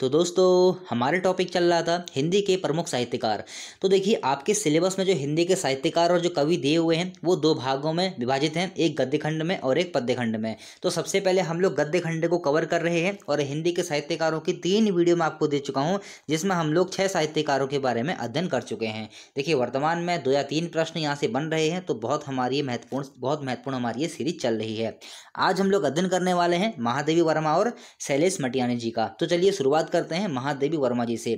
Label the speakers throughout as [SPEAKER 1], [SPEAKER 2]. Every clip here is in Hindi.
[SPEAKER 1] तो दोस्तों हमारे टॉपिक चल रहा था हिंदी के प्रमुख साहित्यकार तो देखिए आपके सिलेबस में जो हिंदी के साहित्यकार और जो कवि दिए हुए हैं वो दो भागों में विभाजित हैं एक गद्य खंड में और एक पद्य खंड में तो सबसे पहले हम लोग गद्य खंड को कवर कर रहे हैं और हिंदी के साहित्यकारों की तीन वीडियो में आपको दे चुका हूँ जिसमें हम लोग छः साहित्यकारों के बारे में अध्ययन कर चुके हैं देखिए वर्तमान में दो या तीन प्रश्न यहाँ से बन रहे हैं तो बहुत हमारी महत्वपूर्ण बहुत महत्वपूर्ण हमारी ये सीरीज चल रही है आज हम लोग अध्ययन करने वाले हैं महादेवी वर्मा और शैलेश मटियानी जी का तो चलिए शुरुआत करते हैं महादेवी वर्मा जी से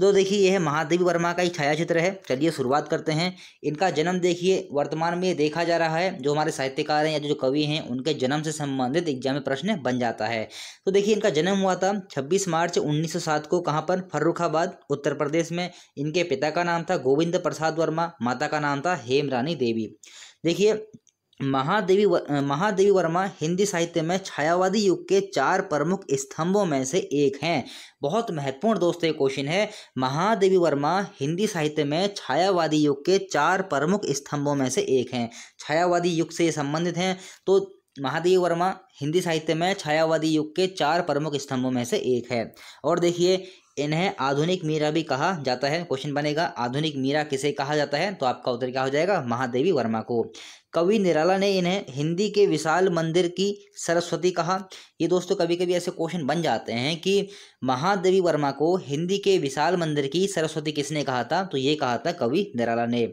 [SPEAKER 1] तो देखिए यह महादेवी वर्मा का ही छायाचित्र है चलिए शुरुआत करते हैं इनका जन्म देखिए वर्तमान में देखा जा रहा है जो हमारे साहित्यकार हैं या जो कवि हैं उनके जन्म से संबंधित एग्जाम में प्रश्न बन जाता है तो देखिए इनका जन्म हुआ था छब्बीस मार्च उन्नीस को कहाँ पर फर्रुखाबाद उत्तर प्रदेश में इनके पिता का नाम था गोविंद प्रसाद वर्मा माता का नाम था हेमरानी देवी देखिए महादेवी महादेवी वर्मा हिंदी साहित्य में छायावादी युग के चार प्रमुख स्तंभों में से एक हैं बहुत महत्वपूर्ण दोस्तों ये क्वेश्चन है महादेवी वर्मा हिंदी साहित्य में छायावादी युग के चार प्रमुख स्तंभों में से एक हैं छायावादी युग से संबंधित हैं तो महादेवी वर्मा हिंदी साहित्य में छायावादी युग के चार प्रमुख स्तंभों में से एक है और देखिए इन्हें आधुनिक मीरा भी कहा जाता है क्वेश्चन बनेगा आधुनिक मीरा किसे कहा जाता है तो आपका उत्तर क्या हो जाएगा महादेवी वर्मा को कवि निराला ने इन्हें हिंदी के विशाल मंदिर की सरस्वती कहा ये दोस्तों कभी कभी ऐसे क्वेश्चन बन जाते हैं कि महादेवी वर्मा को हिंदी के विशाल मंदिर की सरस्वती किसने कहा था तो ये कहा था कवि निराला ने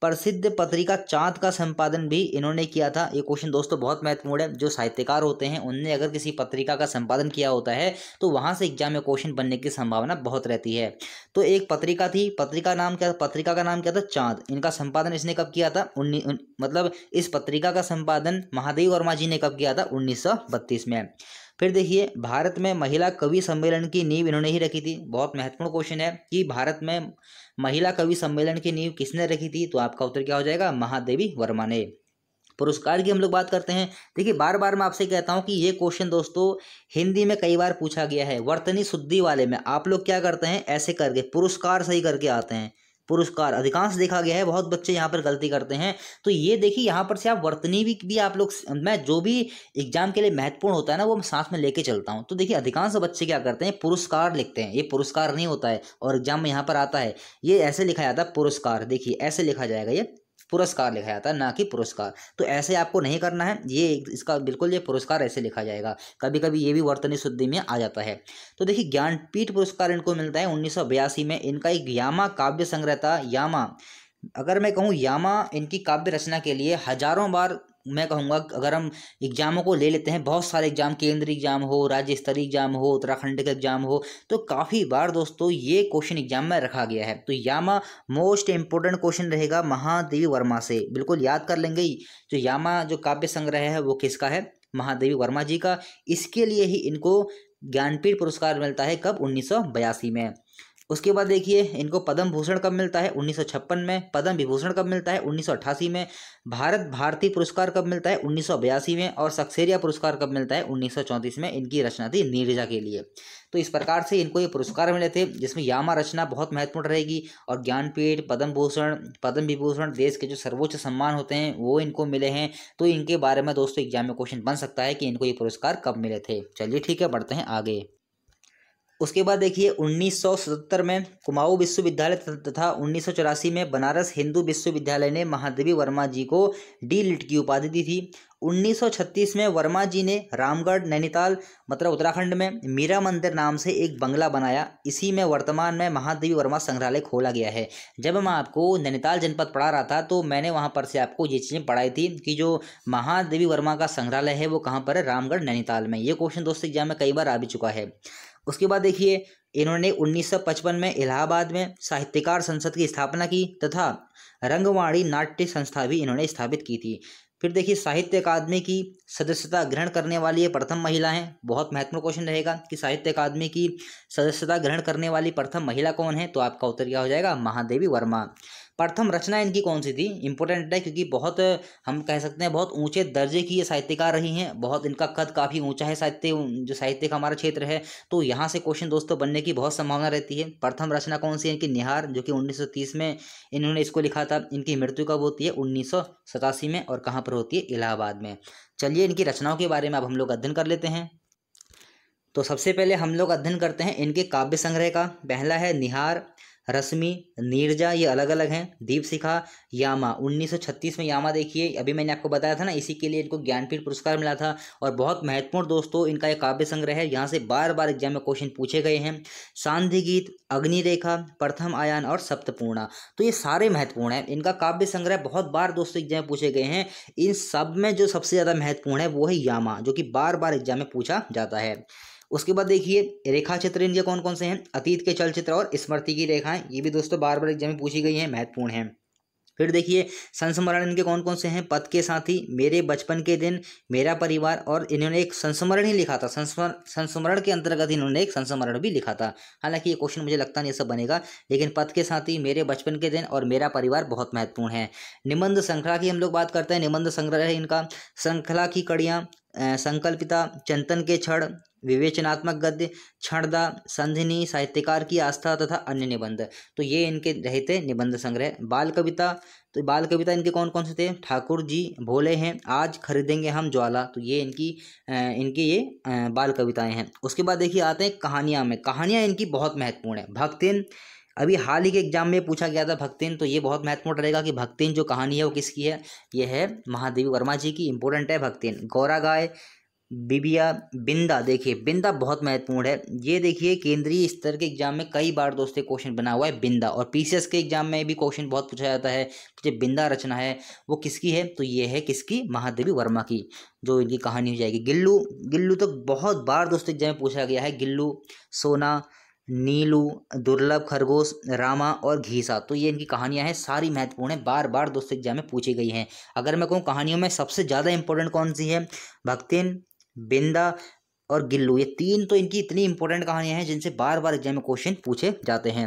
[SPEAKER 1] प्रसिद्ध पत्रिका चाँद का संपादन भी इन्होंने किया था ये क्वेश्चन दोस्तों बहुत महत्वपूर्ण है जो साहित्यकार होते हैं उनने अगर किसी पत्रिका का संपादन किया होता है तो वहाँ से एग्जाम में क्वेश्चन बनने की संभावना बहुत रहती है तो एक पत्रिका थी पत्रिका नाम क्या पत्रिका का नाम क्या था चाँद इनका संपादन इसने कब किया था उन्नी मतलब इस पत्रिका का संपादन महादेव वर्मा जी ने कब किया था उन्नीस में फिर देखिए भारत में महिला कवि सम्मेलन की नींव इन्होंने ही रखी थी बहुत महत्वपूर्ण क्वेश्चन है कि भारत में महिला कवि सम्मेलन की नींव किसने रखी थी तो आपका उत्तर क्या हो जाएगा महादेवी वर्मा ने पुरस्कार की हम लोग बात करते हैं देखिए बार बार मैं आपसे कहता हूँ कि ये क्वेश्चन दोस्तों हिंदी में कई बार पूछा गया है वर्तनी शुद्धि वाले में आप लोग क्या करते हैं ऐसे करके पुरस्कार सही करके आते हैं पुरस्कार अधिकांश देखा गया है बहुत बच्चे यहाँ पर गलती करते हैं तो ये देखिए यहाँ पर से आप वर्तनी भी, भी आप लोग मैं जो भी एग्जाम के लिए महत्वपूर्ण होता है ना वो मैं साथ में लेके चलता हूँ तो देखिए अधिकांश बच्चे क्या करते हैं पुरस्कार लिखते हैं ये पुरस्कार नहीं होता है और एग्जाम में यहाँ पर आता है ये ऐसे लिखा जाता है पुरस्कार देखिए ऐसे लिखा जाएगा ये पुरस्कार लिखा जाता है ना कि पुरस्कार तो ऐसे आपको नहीं करना है ये इसका बिल्कुल ये पुरस्कार ऐसे लिखा जाएगा कभी कभी ये भी वर्तनी शुद्धि में आ जाता है तो देखिए ज्ञानपीठ पुरस्कार इनको मिलता है उन्नीस में इनका एक यामा काव्य संग्रह था यामा अगर मैं कहूँ यामा इनकी काव्य रचना के लिए हजारों बार मैं कहूँगा अगर हम एग्ज़ामों को ले लेते हैं बहुत सारे एग्ज़ाम केंद्रीय एग्ज़ाम हो राज्य स्तरीय एग्ज़ाम हो उत्तराखंड का एग्ज़ाम हो तो काफ़ी बार दोस्तों ये क्वेश्चन एग्ज़ाम में रखा गया है तो यामा मोस्ट इंपॉर्टेंट क्वेश्चन रहेगा महादेवी वर्मा से बिल्कुल याद कर लेंगे जो यामा जो काव्य संग्रह है वो किसका है महादेवी वर्मा जी का इसके लिए ही इनको ज्ञानपीठ पुरस्कार मिलता है कब उन्नीस में उसके बाद देखिए इनको पद्म भूषण कब मिलता है 1956 में पद्म विभूषण कब मिलता है 1988 में भारत भारती पुरस्कार कब मिलता है उन्नीस में और सक्सेरिया पुरस्कार कब मिलता है उन्नीस में इनकी रचना थी नीरजा के लिए तो इस प्रकार से इनको ये पुरस्कार मिले थे जिसमें यामा रचना बहुत महत्वपूर्ण रहेगी और ज्ञानपीठ पद्म भूषण पद्म विभूषण देश के जो सर्वोच्च सम्मान होते हैं वो इनको मिले हैं तो इनके बारे में दोस्तों एग्जाम में क्वेश्चन बन सकता है कि इनको ये पुरस्कार कब मिले थे चलिए ठीक है बढ़ते हैं आगे उसके बाद देखिए 1977 में कुमाऊ विश्वविद्यालय तथा उन्नीस में बनारस हिंदू विश्वविद्यालय ने महादेवी वर्मा जी को डी लिट की उपाधि दी थी 1936 में वर्मा जी ने रामगढ़ नैनीताल मतलब उत्तराखंड में मीरा मंदिर नाम से एक बंगला बनाया इसी में वर्तमान में महादेवी वर्मा संग्रहालय खोला गया है जब मैं आपको नैनीताल जनपद पढ़ा रहा था तो मैंने वहाँ पर से आपको ये चीज़ें पढ़ाई थी कि जो महादेवी वर्मा का संग्रहालय है वो कहाँ पर है रामगढ़ नैनीताल में ये क्वेश्चन दोस्तों एग्जाम में कई बार आ भी चुका है उसके बाद देखिए इन्होंने 1955 में इलाहाबाद में साहित्यकार संसद की स्थापना की तथा रंगवाणी नाट्य संस्था भी इन्होंने स्थापित की थी फिर देखिए साहित्य अकादमी की सदस्यता ग्रहण करने वाली ये प्रथम महिला हैं बहुत महत्वपूर्ण क्वेश्चन रहेगा कि साहित्य अकादमी की सदस्यता ग्रहण करने वाली प्रथम महिला कौन है तो आपका उत्तर क्या हो जाएगा महादेवी वर्मा प्रथम रचना इनकी कौन सी थी इंपॉर्टेंट है क्योंकि बहुत हम कह सकते हैं बहुत ऊंचे दर्जे की ये साहित्यकार रही हैं बहुत इनका कद काफ़ी ऊंचा है साहित्य जो साहित्य का हमारा क्षेत्र है तो यहाँ से क्वेश्चन दोस्तों बनने की बहुत संभावना रहती है प्रथम रचना कौन सी है इनकी निहार जो कि उन्नीस में इन्होंने इसको लिखा था इनकी मृत्यु कब होती है उन्नीस में और कहाँ पर होती है इलाहाबाद में चलिए इनकी रचनाओं के बारे में अब हम लोग अध्ययन कर लेते हैं तो सबसे पहले हम लोग अध्ययन करते हैं इनके काव्य संग्रह का पहला है निहार रश्मि नीरजा ये अलग अलग हैं दीप शिखा यामा 1936 में यामा देखिए अभी मैंने आपको बताया था ना इसी के लिए इनको ज्ञानपीठ पुरस्कार मिला था और बहुत महत्वपूर्ण दोस्तों इनका एक काव्य संग्रह है यहाँ से बार बार एग्जाम में क्वेश्चन पूछे गए हैं सांधि गीत अग्निरेखा प्रथम आयान और सप्तपूर्णा तो ये सारे महत्वपूर्ण हैं इनका काव्य संग्रह बहुत बार दोस्तों एग्जाम में पूछे गए हैं इन सब में जो सबसे ज़्यादा महत्वपूर्ण है वो है यामा जो कि बार बार एग्जाम में पूछा जाता है उसके बाद देखिए रेखा चित्र इनके कौन कौन से हैं अतीत के चलचित्र और स्मृति की रेखाएं ये भी दोस्तों बार बार एग्जाम में पूछी गई हैं महत्वपूर्ण हैं फिर देखिए संस्मरण इनके कौन कौन से हैं पद के साथी मेरे बचपन के दिन मेरा परिवार और इन्होंने एक संस्मरण ही लिखा था संस्मरण के अंतर्गत इन्होंने एक संस्मरण भी लिखा था हालांकि ये क्वेश्चन मुझे लगता नहीं सब बनेगा लेकिन पद के साथी मेरे बचपन के दिन और मेरा परिवार बहुत महत्वपूर्ण है निबंध श्रृंखला की हम लोग बात करते हैं निबंध संग्रह है इनका श्रृंखला की कड़ियाँ संकल्पिता चंतन के छड़ विवेचनात्मक गद्य क्षणदा संधिनी साहित्यकार की आस्था तथा अन्य निबंध तो ये इनके रहे थे निबंध संग्रह बाल कविता तो बाल कविता इनके कौन कौन से थे ठाकुर जी भोले हैं आज खरीदेंगे हम ज्वाला तो ये इनकी इनके ये बाल कविताएं हैं उसके बाद देखिए आते हैं कहानियाँ में कहानियाँ इनकी बहुत महत्वपूर्ण है भक्तिन अभी हाल ही के एग्जाम में पूछा गया था भक्तिन तो ये बहुत महत्वपूर्ण रहेगा कि भक्तिन जो कहानी है वो किसकी है ये है महादेवी वर्मा जी की इंपॉर्टेंट है भक्तिन गौरा गाय बिबिया बिंदा देखिए बिंदा बहुत महत्वपूर्ण है ये देखिए केंद्रीय स्तर के एग्जाम में कई बार दोस्तों क्वेश्चन बना हुआ है बिंदा और पीसीएस के एग्जाम में भी क्वेश्चन बहुत पूछा जाता है तो जो बिंदा रचना है वो किसकी है तो ये है किसकी महादेवी वर्मा की जो इनकी कहानी हो जाएगी गिल्लू गिल्लू तो बहुत बार दोस्तों एग्जाम में पूछा गया है गिल्लू सोना नीलू दुर्लभ खरगोश रामा और घीसा तो ये इनकी कहानियाँ हैं सारी महत्वपूर्ण हैं बार बार दोस्तों एग्जाम में पूछी गई हैं अगर मैं कहूँ कहानियों में सबसे ज़्यादा इंपॉर्टेंट कौन सी है भक्तिन बिंदा और गिल्लू ये तीन तो इनकी इतनी इंपॉर्टेंट कहानियां हैं जिनसे बार बार एग्जाम में क्वेश्चन पूछे जाते हैं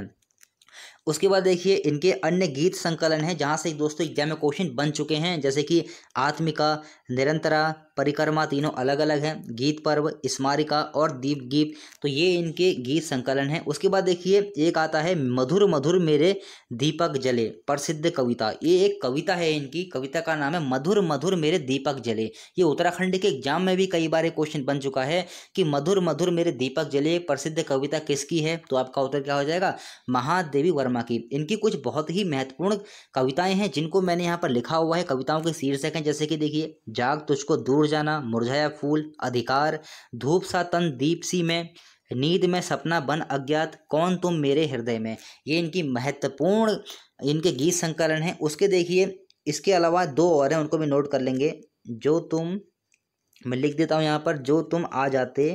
[SPEAKER 1] उसके बाद देखिए इनके अन्य गीत संकलन हैं जहाँ से दोस्तों एग्जाम में क्वेश्चन बन चुके हैं जैसे कि आत्मिका निरंतरा परिक्रमा तीनों अलग अलग हैं गीत पर्व स्मारिका और दीप गीत तो ये इनके गीत संकलन है उसके बाद देखिए एक आता है मधुर मधुर मेरे दीपक जले प्रसिद्ध कविता ये एक कविता है इनकी कविता का नाम है मधुर मधुर मेरे दीपक जले ये उत्तराखंड के एग्जाम में भी कई बार एक क्वेश्चन बन चुका है कि मधुर मधुर मेरे दीपक जले प्रसिद्ध कविता किसकी है तो आपका उत्तर क्या हो जाएगा महादेवी वर्मा की इनकी कुछ बहुत ही महत्वपूर्ण कविताएं हैं जिनको मैंने यहाँ पर लिखा हुआ है कविताओं के शीर्षक हैं जैसे कि देखिए जाग तुझको दूर जाना मुरझाया फूल अधिकार धूप सा तन दीप सी में नींद में सपना बन अज्ञात कौन तुम मेरे हृदय में ये इनकी महत्वपूर्ण इनके गीत संकलन है उसके देखिए इसके अलावा दो और हैं उनको भी नोट कर लेंगे जो तुम मैं लिख देता हूँ यहाँ पर जो तुम आ जाते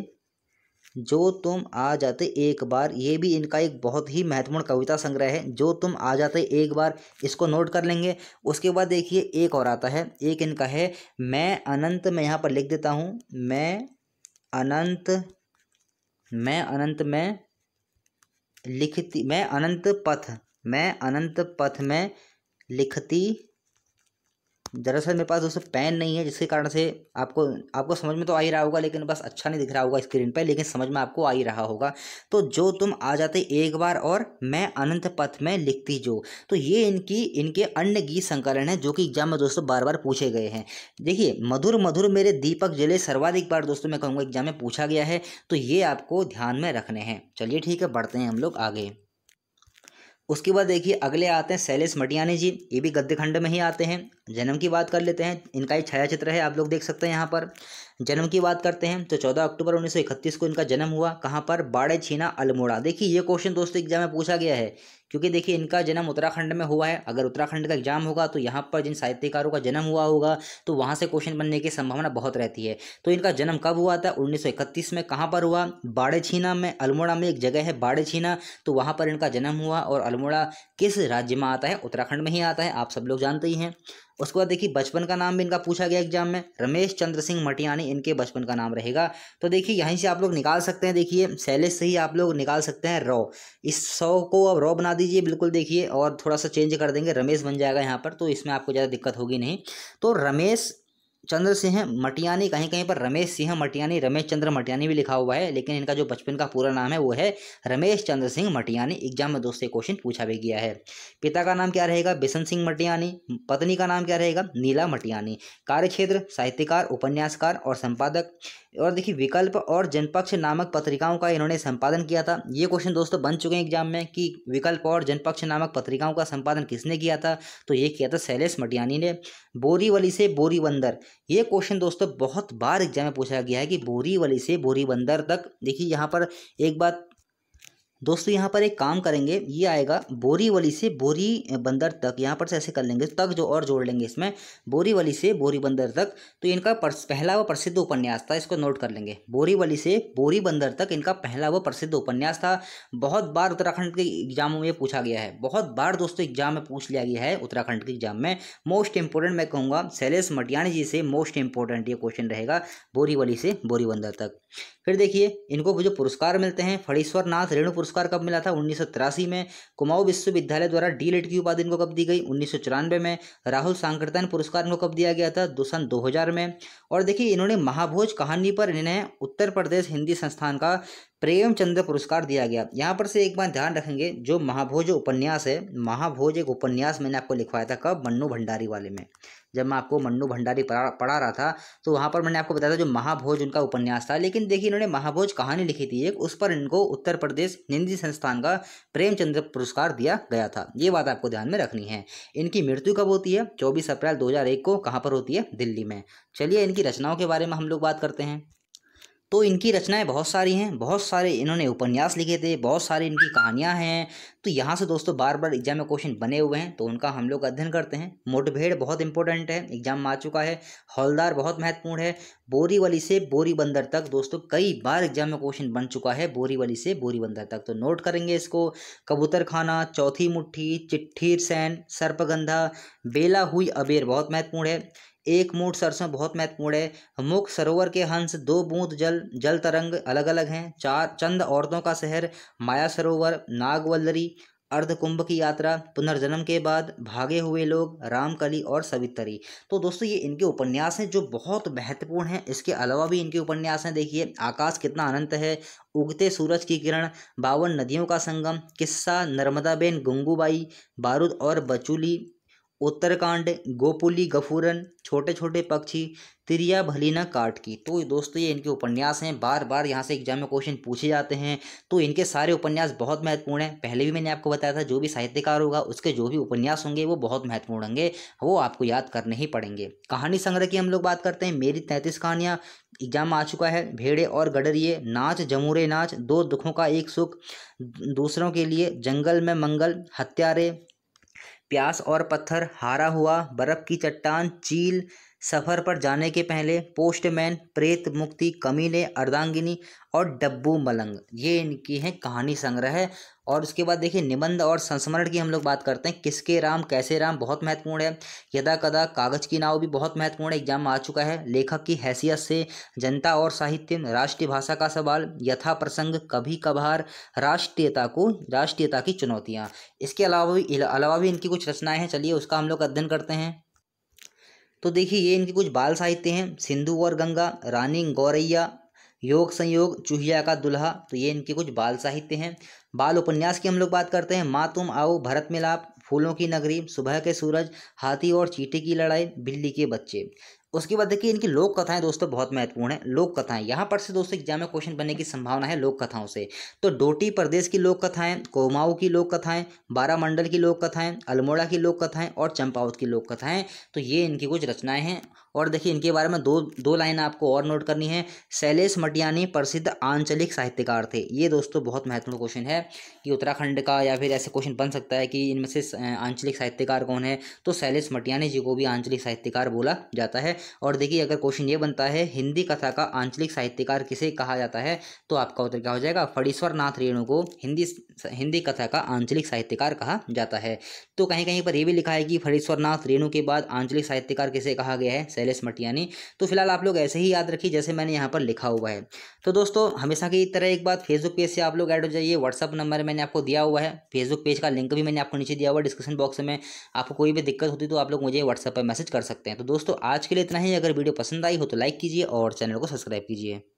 [SPEAKER 1] जो तुम आ जाते एक बार ये भी इनका एक बहुत ही महत्वपूर्ण कविता संग्रह है जो तुम आ जाते एक बार इसको नोट कर लेंगे उसके बाद देखिए एक और आता है एक इनका है मैं अनंत में यहाँ पर लिख देता हूँ मैं अनंत मैं अनंत में लिखती मैं अनंत पथ मैं अनंत पथ में लिखती दरअसल मेरे पास दोस्तों पेन नहीं है जिसके कारण से आपको आपको समझ में तो आ ही रहा होगा लेकिन बस अच्छा नहीं दिख रहा होगा स्क्रीन पर लेकिन समझ में आपको आ ही रहा होगा तो जो तुम आ जाते एक बार और मैं अनंत पथ में लिखती जो तो ये इनकी इनके अन्य गीत संकलन है जो कि एग्जाम में दोस्तों बार बार पूछे गए हैं देखिए मधुर मधुर मेरे दीपक जले सर्वाधिक बार दोस्तों मैं कहूँगा एग्जाम में पूछा गया है तो ये आपको ध्यान में रखने हैं चलिए ठीक है बढ़ते हैं हम लोग आगे उसके बाद देखिए अगले आते हैं शैलेश मटियानी जी ये भी गद्य खंड में ही आते हैं जन्म की बात कर लेते हैं इनका एक छायाचित्र है आप लोग देख सकते हैं यहाँ पर जन्म की बात करते हैं तो 14 अक्टूबर 1931 को इनका जन्म हुआ कहाँ पर बाड़े छीना अल्मोड़ा देखिए ये क्वेश्चन दोस्तों एग्जाम में पूछा गया है क्योंकि देखिए इनका जन्म उत्तराखंड में हुआ है अगर उत्तराखंड का एग्जाम होगा तो यहाँ पर जिन साहित्यकारों का जन्म हुआ होगा तो वहाँ से क्वेश्चन बनने की संभावना बहुत रहती है तो इनका जन्म कब हुआ था उन्नीस में कहाँ पर हुआ बाड़े छीना में अल्मोड़ा में एक जगह है बाड़े छीना तो वहाँ पर इनका जन्म हुआ और अल्मोड़ा किस राज्य में आता है उत्तराखंड में ही आता है आप सब लोग जानते ही हैं उसके बाद देखिए बचपन का नाम भी इनका पूछा गया एग्जाम में रमेश चंद्र सिंह मटियानी इनके बचपन का नाम रहेगा तो देखिए यहीं से आप लोग निकाल सकते हैं देखिए शैलेश से ही आप लोग निकाल सकते हैं रॉ इस सौ को अब रॉ बना दीजिए बिल्कुल देखिए और थोड़ा सा चेंज कर देंगे रमेश बन जाएगा यहाँ पर तो इसमें आपको ज़्यादा दिक्कत होगी नहीं तो रमेश चंद्र सिंह मटियानी कहीं कहीं पर रमेश सिंह मटियानी रमेश चंद्र मटियानी भी लिखा हुआ है लेकिन इनका जो बचपन का पूरा नाम है वो है रमेश चंद्र सिंह मटियानी एग्जाम में दोस्त से क्वेश्चन पूछा भी गया है पिता का नाम क्या रहेगा बिशन सिंह मटियानी पत्नी का नाम क्या रहेगा नीला मटियानी कार्यक्षेत्र साहित्यकार उपन्यासकार और संपादक और देखिए विकल्प और जनपक्ष नामक पत्रिकाओं का इन्होंने संपादन किया था ये क्वेश्चन दोस्तों बन चुके हैं एग्जाम में कि विकल्प और जनपक्ष नामक पत्रिकाओं का संपादन किसने किया था तो ये किया था शैलेश मटियानी ने बोरीवली से बोरीबंदर ये क्वेश्चन दोस्तों बहुत बार एग्जाम में पूछा गया है कि बोरीवली से बोरीबंदर तक देखिए यहाँ पर एक बात दोस्तों यहाँ पर एक काम करेंगे ये आएगा बोरीवली से बोरी बंदर तक यहाँ पर से ऐसे कर लेंगे तक जो और जोड़ लेंगे इसमें बोरीवली से बोरी बंदर तक तो इनका पहला व प्रसिद्ध उपन्यास था इसको नोट कर लेंगे बोरीवली से बोरी बंदर तक इनका पहला व प्रसिद्ध उपन्यास था बहुत बार उत्तराखंड के एग्जामों में पूछा गया है बहुत बार दोस्तों एग्जाम में पूछ लिया गया है उत्तराखंड के एग्जाम में मोस्ट इंपोर्टेंट मैं कहूँगा शैलेश मटियाणी जी से मोस्ट इंपोर्टेंट ये क्वेश्चन रहेगा बोरीवली से बोरी बंदर तक फिर देखिए इनको जो पुरस्कार मिलते हैं फड़ीश्वर नाथ रेणु पुरस्कार पुरस्कार कब मिला था उन्नीस में कुमाऊ विश्वविद्यालय द्वारा डी लेट की उपाधि इनको कब दी गई उन्नीस में राहुल सांकरतन पुरस्कार इनको कब दिया गया था दो सन दो में और देखिए इन्होंने महाभोज कहानी पर इन्हें उत्तर प्रदेश हिंदी संस्थान का प्रेमचंद्र पुरस्कार दिया गया यहाँ पर से एक बार ध्यान रखेंगे जो महाभोज उपन्यास है महाभोज एक उपन्यास मैंने आपको लिखवाया था कब मन्नू भंडारी वाले में जब मैं आपको मन्नू भंडारी पढ़ा पढ़ा रहा था तो वहाँ पर मैंने आपको बताया था जो महाभोज उनका उपन्यास था लेकिन देखिए इन्होंने महाभोज कहानी लिखी थी एक उस पर इनको उत्तर प्रदेश हिंदी संस्थान का प्रेमचंद्र पुरस्कार दिया गया था ये बात आपको ध्यान में रखनी है इनकी मृत्यु कब होती है चौबीस अप्रैल दो को कहाँ पर होती है दिल्ली में चलिए इनकी रचनाओं के बारे में हम लोग बात करते हैं तो इनकी रचनाएं बहुत सारी हैं बहुत सारे इन्होंने उपन्यास लिखे थे बहुत सारी इनकी कहानियां हैं तो यहाँ से दोस्तों बार बार एग्जाम में क्वेश्चन बने हुए हैं तो उनका हम लोग अध्ययन करते हैं मुठभेड़ बहुत इंपॉर्टेंट है एग्जाम में आ चुका है हौलदार बहुत महत्वपूर्ण है बोरीवली से बोरी बंदर तक दोस्तों कई बार एग्जाम में क्वेश्चन बन चुका है बोरीवली से बोरी बंदर तक तो नोट करेंगे इसको कबूतर खाना चौथी मुठ्ठी चिट्ठीर सैन सर्पगंधा बेला हुई अबेर बहुत महत्वपूर्ण है एक मूठ सरसों बहुत महत्वपूर्ण है मुख सरोवर के हंस दो बूंद जल जल तरंग अलग अलग हैं चार चंद औरतों का शहर माया सरोवर नागवल्लरी अर्धकुंभ की यात्रा पुनर्जन्म के बाद भागे हुए लोग रामकली और सवितरी तो दोस्तों ये इनके उपन्यास हैं जो बहुत महत्वपूर्ण हैं इसके अलावा भी इनके उपन्यास हैं देखिए आकाश कितना अनंत है उगते सूरज की किरण बावन नदियों का संगम किस्सा नर्मदाबेन गंगूबाई बारूद और बचूली उत्तरकांड गोपुली गफूरन छोटे छोटे पक्षी त्रिया भलीना काट की तो दोस्तों ये इनके उपन्यास हैं बार बार यहाँ से एग्जाम में क्वेश्चन पूछे जाते हैं तो इनके सारे उपन्यास बहुत महत्वपूर्ण हैं पहले भी मैंने आपको बताया था जो भी साहित्यकार होगा उसके जो भी उपन्यास होंगे वो बहुत महत्वपूर्ण होंगे वो आपको याद करने ही पड़ेंगे कहानी संग्रह की हम लोग बात करते हैं मेरी तैंतीस कहानियाँ एग्जाम आ चुका है भेड़े और गडरिए नाच जमूरे नाच दो दुखों का एक सुख दूसरों के लिए जंगल में मंगल हत्यारे प्यास और पत्थर हारा हुआ बर्फ़ की चट्टान चील सफ़र पर जाने के पहले पोस्टमैन प्रेत मुक्ति कमीने अर्धांगिनी और डब्बू मलंग ये इनकी हैं कहानी संग्रह है और उसके बाद देखिए निबंध और संस्मरण की हम लोग बात करते हैं किसके राम कैसे राम बहुत महत्वपूर्ण है यदा कदा कागज की नाव भी बहुत महत्वपूर्ण एग्जाम आ चुका है लेखक की हैसियत से जनता और साहित्य राष्ट्रीय भाषा का सवाल यथा प्रसंग कभी कभार राष्ट्रीयता को राष्ट्रीयता की चुनौतियाँ इसके अलावा भी अलावा भी इनकी कुछ रचनाएँ हैं चलिए उसका हम लोग अध्ययन करते हैं तो देखिए ये इनके कुछ बाल साहित्य हैं सिंधु और गंगा रानी गौरैया योग संयोग चूहिया का दुल्हा तो ये इनके कुछ बाल साहित्य हैं बाल उपन्यास की हम लोग बात करते हैं माँ तुम आओ भरत मिलाप फूलों की नगरी सुबह के सूरज हाथी और चीटी की लड़ाई बिल्ली के बच्चे उसके बाद देखिए इनकी लोक कथाएं दोस्तों बहुत महत्वपूर्ण है लोक कथाएं यहाँ पर से दोस्तों एग्जाम में क्वेश्चन बनने की संभावना है लोक कथाओं से तो डोटी प्रदेश की लोक कथाएं कोमाऊ की लोक कथाएं बारामंडल की लोक कथाएं अल्मोड़ा की लोक कथाएं और चंपावत की लोक कथाएं तो ये इनकी कुछ रचनाएं हैं और देखिए इनके बारे में दो दो लाइन आपको और नोट करनी है शैलेश मटियानी प्रसिद्ध आंचलिक साहित्यकार थे ये दोस्तों बहुत महत्वपूर्ण क्वेश्चन है कि उत्तराखंड का या फिर ऐसे क्वेश्चन बन सकता है कि इनमें से आंचलिक साहित्यकार कौन है तो शैलेश मटियानी जी को भी आंचलिक साहित्यकार बोला जाता है और देखिए अगर क्वेश्चन ये बनता है हिंदी कथा का आंचलिक साहित्यकार किसे कहा जाता है तो आपका उत्तर क्या हो जाएगा फड़ीश्वर नाथ रेणु को हिंदी हिंदी कथा का आंचलिक साहित्यकार कहा जाता है तो कहीं कहीं पर यह भी लिखा है कि फरीश्वरनाथ रेणु के बाद आंचलिक साहित्यकार किसे कहा गया है शैलेश मटियानी तो फिलहाल आप लोग ऐसे ही याद रखिए जैसे मैंने यहाँ पर लिखा हुआ है तो दोस्तों हमेशा की तरह एक बात फेसबुक पेज से आप लोग ऐड हो जाइए व्हाट्सअप नंबर मैंने आपको दिया हुआ है फेसबुक पेज का लिंक भी मैंने आपको नीचे दिया हुआ है डिस्क्रिप्शन बॉक्स में आपको कोई भी दिक्कत होती तो आप लोग मुझे व्हाट्सअप पर मैसेज कर सकते हैं तो दोस्तों आज के लिए इतना ही अगर वीडियो पसंद आई हो तो लाइक कीजिए और चैनल को सब्सक्राइब कीजिए